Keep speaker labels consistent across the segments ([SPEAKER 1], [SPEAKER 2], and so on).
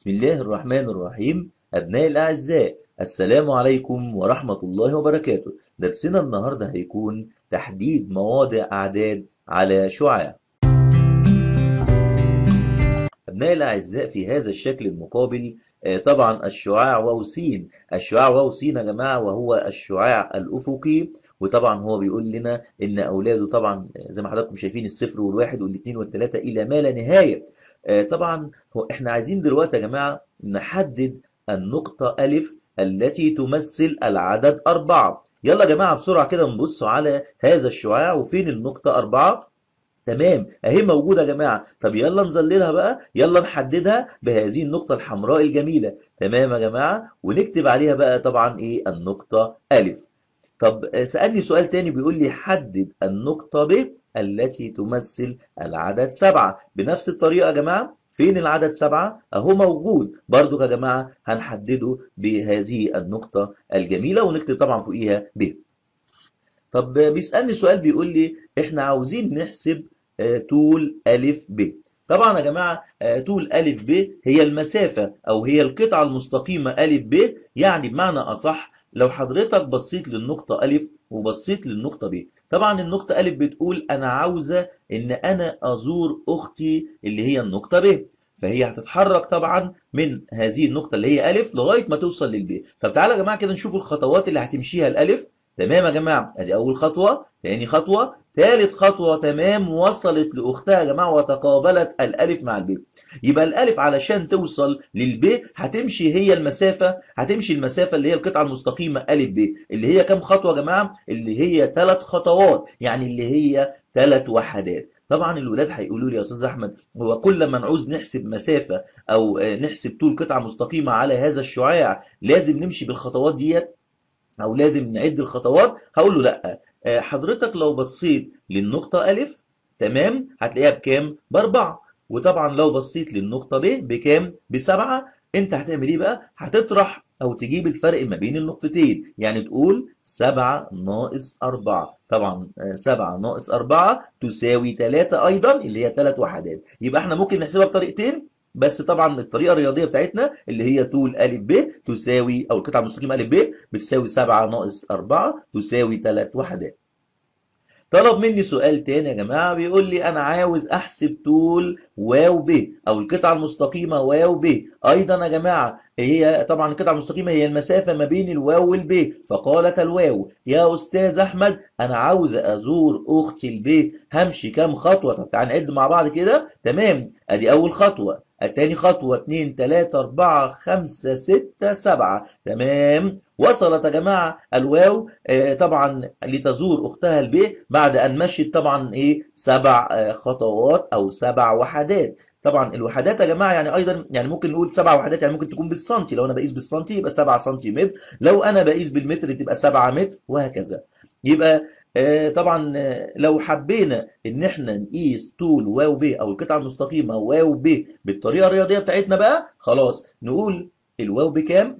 [SPEAKER 1] بسم الله الرحمن الرحيم أبنائي الأعزاء السلام عليكم ورحمة الله وبركاته درسنا النهاردة هيكون تحديد مواضع أعداد على شعاع أبنائي الأعزاء في هذا الشكل المقابل آه، طبعا الشعاع واو سين الشعاع واو سين يا جماعة وهو الشعاع الأفقي وطبعا هو بيقول لنا ان اولاده طبعا آه، زي ما حضراتكم شايفين الصفر والواحد والاثنين والثلاثه الى ما لا نهايه آه، طبعا هو احنا عايزين دلوقتي يا جماعة نحدد النقطة ألف التي تمثل العدد أربعة يلا يا جماعة بسرعة كده نبص على هذا الشعاع وفين النقطة أربعة تمام اهي موجودة يا جماعة طب يلا نظللها بقى يلا نحددها بهذه النقطة الحمراء الجميلة تمام يا جماعة ونكتب عليها بقى طبعا ايه النقطة ألف طب آه، سألني سؤال تاني بيقول لي حدد النقطة ب التي تمثل العدد سبعة بنفس الطريقة يا جماعة فين العدد سبعة؟ أهو موجود برضو يا جماعة هنحدده بهذه النقطة الجميلة ونكتب طبعا فوقيها ب طب آه، بيسألني سؤال بيقول لي إحنا عاوزين نحسب آه، طول ألف ب طبعا يا جماعة طول ألف ب هي المسافة أو هي القطعة المستقيمة ألف ب يعني بمعنى أصح لو حضرتك بصيت للنقطة ألف وبصيت للنقطة ب طبعا النقطة ألف بتقول أنا عاوزة إن أنا أزور أختي اللي هي النقطة ب فهي هتتحرك طبعا من هذه النقطة اللي هي ألف لغاية ما توصل للبي طب تعالى يا جماعة كده نشوف الخطوات اللي هتمشيها الألف تمام يا جماعة أدي أول خطوة تاني خطوة ثالث خطوة تمام وصلت لأختها يا جماعة وتقابلت الألف مع البي يبقى الألف علشان توصل للبي هتمشي هي المسافة هتمشي المسافة اللي هي القطعة المستقيمة ألف ب اللي هي كام خطوة يا جماعة اللي هي ثلاث خطوات يعني اللي هي ثلاث وحدات طبعا الولاد هيقولوا لي يا استاذ احمد هو كل ما نعوز نحسب مسافه او نحسب طول قطعه مستقيمه على هذا الشعاع لازم نمشي بالخطوات ديت او لازم نعد الخطوات هقول له لا آه، حضرتك لو بصيت للنقطة ألف تمام هتلاقيها بكام؟ بأربعة وطبعا لو بصيت للنقطة ب بكام؟ بسبعة أنت هتعمل إيه بقى؟ هتطرح أو تجيب الفرق ما بين النقطتين يعني تقول سبعة ناقص أربعة طبعا آه، سبعة ناقص أربعة تساوي تلاتة أيضا اللي هي تلات وحدات يبقى احنا ممكن نحسبها بطريقتين بس طبعا بالطريقه الرياضيه بتاعتنا اللي هي طول ا ب تساوي او القطعه المستقيمه ا ب بتساوي 7 ناقص 4 تساوي 3 وحدات. طلب مني سؤال تاني يا جماعه بيقول لي انا عاوز احسب طول واو ب او القطعه المستقيمه واو ب ايضا يا جماعه هي طبعا القطعه المستقيمه هي المسافه ما بين الواو والب فقالت الواو يا استاذ احمد انا عاوز ازور اختي الب همشي كام خطوه طب تعال نعد مع بعض كده تمام ادي اول خطوه التاني خطوة 2 3 4 5 6 7 تمام وصلت يا جماعة الواو آه، طبعا لتزور أختها البي بعد أن مشيت طبعا إيه سبع آه، خطوات أو سبع وحدات طبعا الوحدات يا جماعه يعني ايضا يعني ممكن نقول سبع وحدات يعني ممكن تكون بالسنتي لو انا بقيس بالسنتي يبقى 7 سنتيمتر لو انا بقيس بالمتر تبقى 7 متر وهكذا يبقى آه، طبعا آه، لو حبينا ان احنا نقيس طول واو ب او القطعه المستقيمه واو ب بالطريقه الرياضيه بتاعتنا بقى خلاص نقول الواو بكام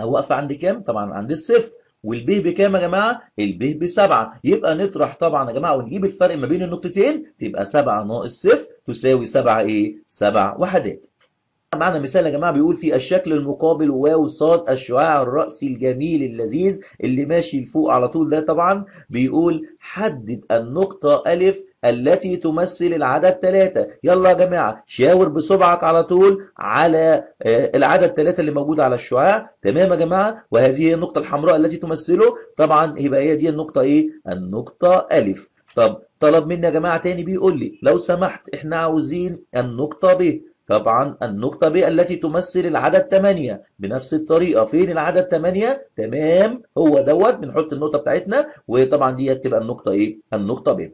[SPEAKER 1] او واقفه عند كام طبعا عند الصفر والب بكام يا جماعه؟ ب بسبعه، يبقى نطرح طبعا يا جماعه ونجيب الفرق ما بين النقطتين تبقى 7 ناقص 0 تساوي 7 ايه؟ 7 وحدات. معنا مثال يا جماعه بيقول في الشكل المقابل واو صاد الشعاع الراسي الجميل اللذيذ اللي ماشي لفوق على طول ده طبعا بيقول حدد النقطه الف التي تمثل العدد ثلاثة يلا يا جماعة شاور بصبعك على طول على آه، العدد ثلاثة اللي موجود على الشعاع تمام يا جماعة وهذه هي النقطة الحمراء التي تمثله طبعا يبقى هي دي النقطة ايه النقطة ألف طب طلب مني يا جماعة تاني بيقول لي لو سمحت احنا عاوزين النقطة ب طبعا النقطة ب التي تمثل العدد 8 بنفس الطريقة فين العدد 8 تمام هو دوت بنحط النقطة بتاعتنا وطبعا دي تبقى النقطة ايه النقطة ب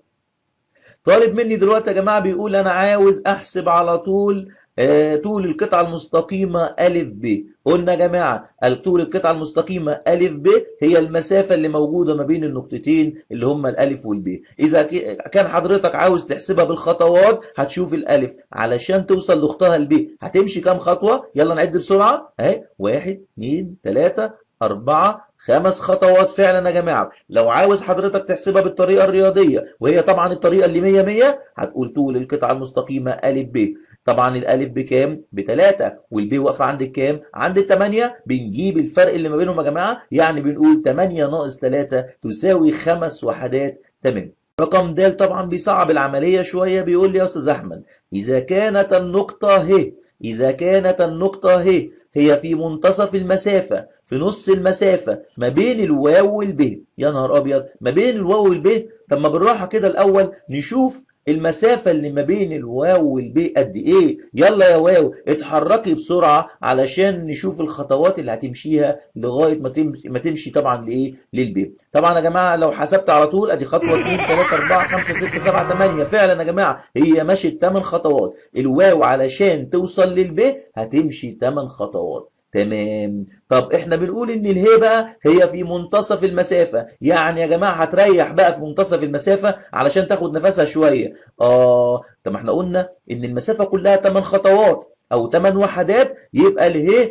[SPEAKER 1] طالب مني دلوقتي يا جماعة بيقول أنا عاوز أحسب على طول آه، طول القطعة المستقيمة أ ب قلنا يا جماعة طول القطعة المستقيمة أ ب هي المسافة اللي موجودة ما بين النقطتين اللي هما الألف والب إذا كان حضرتك عاوز تحسبها بالخطوات هتشوف الألف علشان توصل لأختها الب هتمشي كام خطوة يلا نعد بسرعة أهي واحد اتنين تلاتة أربعة خمس خطوات فعلا يا جماعه لو عاوز حضرتك تحسبها بالطريقه الرياضيه وهي طبعا الطريقه اللي 100 100 هتقول طول القطعه المستقيمه ا ب طبعا الالف بكام؟ بتلاتة والبي واقفه عند كام؟ عند 8 بنجيب الفرق اللي ما بينهم يا جماعه يعني بنقول 8 ناقص 3 تساوي خمس وحدات تمانية رقم د طبعا بيصعب العمليه شويه بيقول لي يا استاذ احمد اذا كانت النقطه ه اذا كانت النقطه ه هي في منتصف المسافة في نص المسافة ما بين الواو والب يا نهار أبيض ما بين الواو والب طب ما بالراحة كده الأول نشوف المسافة اللي ما بين الواو والبي قد ايه يلا يا واو اتحركي بسرعة علشان نشوف الخطوات اللي هتمشيها لغاية ما تمشي, ما تمشي طبعا لايه للبي طبعا يا جماعة لو حسبت على طول ادي خطوة 2 3 4 5 6 7 8 فعلا يا جماعة هي مشيت 8 خطوات الواو علشان توصل للبي هتمشي 8 خطوات تمام طب احنا بنقول ان بقى هي في منتصف المسافه يعني يا جماعه هتريح بقى في منتصف المسافه علشان تاخد نفسها شويه اه طب ما احنا قلنا ان المسافه كلها 8 خطوات او 8 وحدات يبقى اله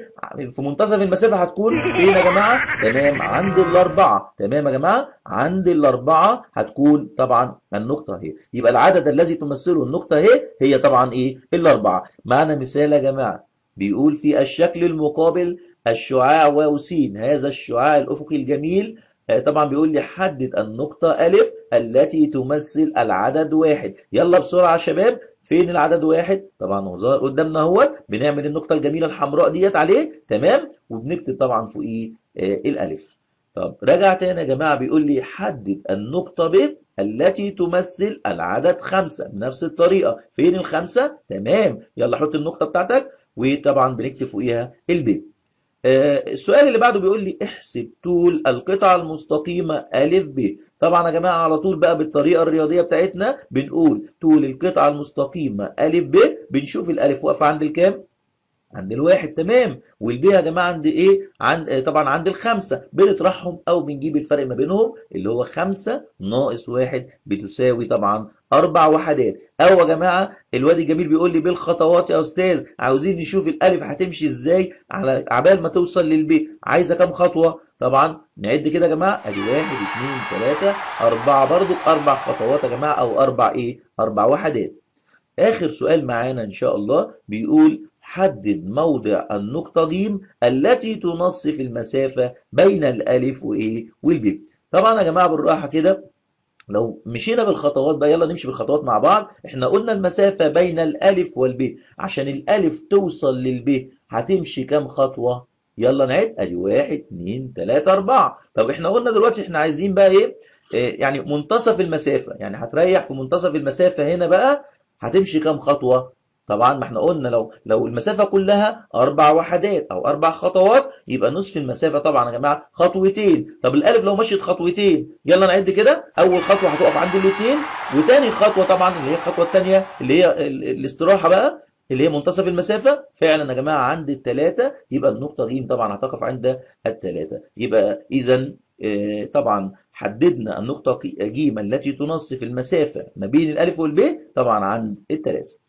[SPEAKER 1] في منتصف المسافه هتكون فين يا جماعه؟ تمام عند الاربعه، تمام يا جماعه؟ عند الاربعه هتكون طبعا النقطه اهي، يبقى العدد الذي تمثله النقطه اهي هي طبعا ايه؟ الاربعه، معنا مثال يا جماعه بيقول في الشكل المقابل الشعاع واو سين هذا الشعاع الأفقي الجميل آه، طبعا بيقول لي حدد النقطة ألف التي تمثل العدد واحد يلا بسرعة يا شباب فين العدد واحد طبعا هو ظهر قدامنا هو بنعمل النقطة الجميلة الحمراء ديت عليه تمام وبنكتب طبعا فوقيه آه، الألف طب راجع تاني يا جماعة بيقول لي حدد النقطة ب التي تمثل العدد خمسة بنفس الطريقة فين الخمسة تمام يلا حط النقطة بتاعتك وطبعا بنكتب فوقيها الب آه، السؤال اللي بعده بيقول لي احسب طول القطعة المستقيمة أ ب طبعا يا جماعة على طول بقى بالطريقة الرياضية بتاعتنا بنقول طول القطعة المستقيمة أ ب بنشوف الألف واقفة عند الكام عند الواحد تمام والبي يا جماعه عند ايه؟ عند آه، طبعا عند الخمسه بنطرحهم او بنجيب الفرق ما بينهم اللي هو خمسه ناقص واحد بتساوي طبعا اربع وحدات او يا جماعه الواد الجميل بيقول لي بالخطوات يا استاذ عاوزين نشوف الالف هتمشي ازاي على عبال ما توصل للبي عايزه كام خطوه؟ طبعا نعد كده يا جماعه ادي واحد اثنين ثلاثه اربعه برضو اربع خطوات يا جماعه او اربع ايه؟ اربع وحدات. اخر سؤال معانا ان شاء الله بيقول حدد موضع النقطة ج التي تنصف المسافة بين الألف وإيه والب طبعا يا جماعة بالراحة كده لو مشينا بالخطوات بقى يلا نمشي بالخطوات مع بعض احنا قلنا المسافة بين الألف والب عشان الألف توصل للب هتمشي كام خطوة يلا نعد ادي واحد اتنين تلاتة اربعة طب احنا قلنا دلوقتي احنا عايزين بقى ايه آه، يعني منتصف المسافة يعني هتريح في منتصف المسافة هنا بقى هتمشي كام خطوة طبعا ما احنا قلنا لو لو المسافه كلها اربع وحدات او اربع خطوات يبقى نصف المسافه طبعا يا جماعه خطوتين طب الالف لو مشيت خطوتين يلا نعد كده اول خطوه هتقف عند الاثنين وتاني خطوه طبعا اللي هي الخطوه الثانيه اللي هي الاستراحه بقى اللي هي منتصف المسافة فعلا يا جماعة عند التلاتة يبقى النقطة ج طبعا هتقف عند التلاتة يبقى إذا آه، طبعا حددنا النقطة ج التي تنصف المسافة ما بين الألف والب طبعا عند التلاتة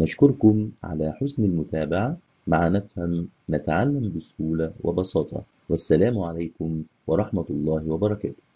[SPEAKER 1] نشكركم على حسن المتابعة مع نفهم نتعلم بسهولة وبساطة والسلام عليكم ورحمة الله وبركاته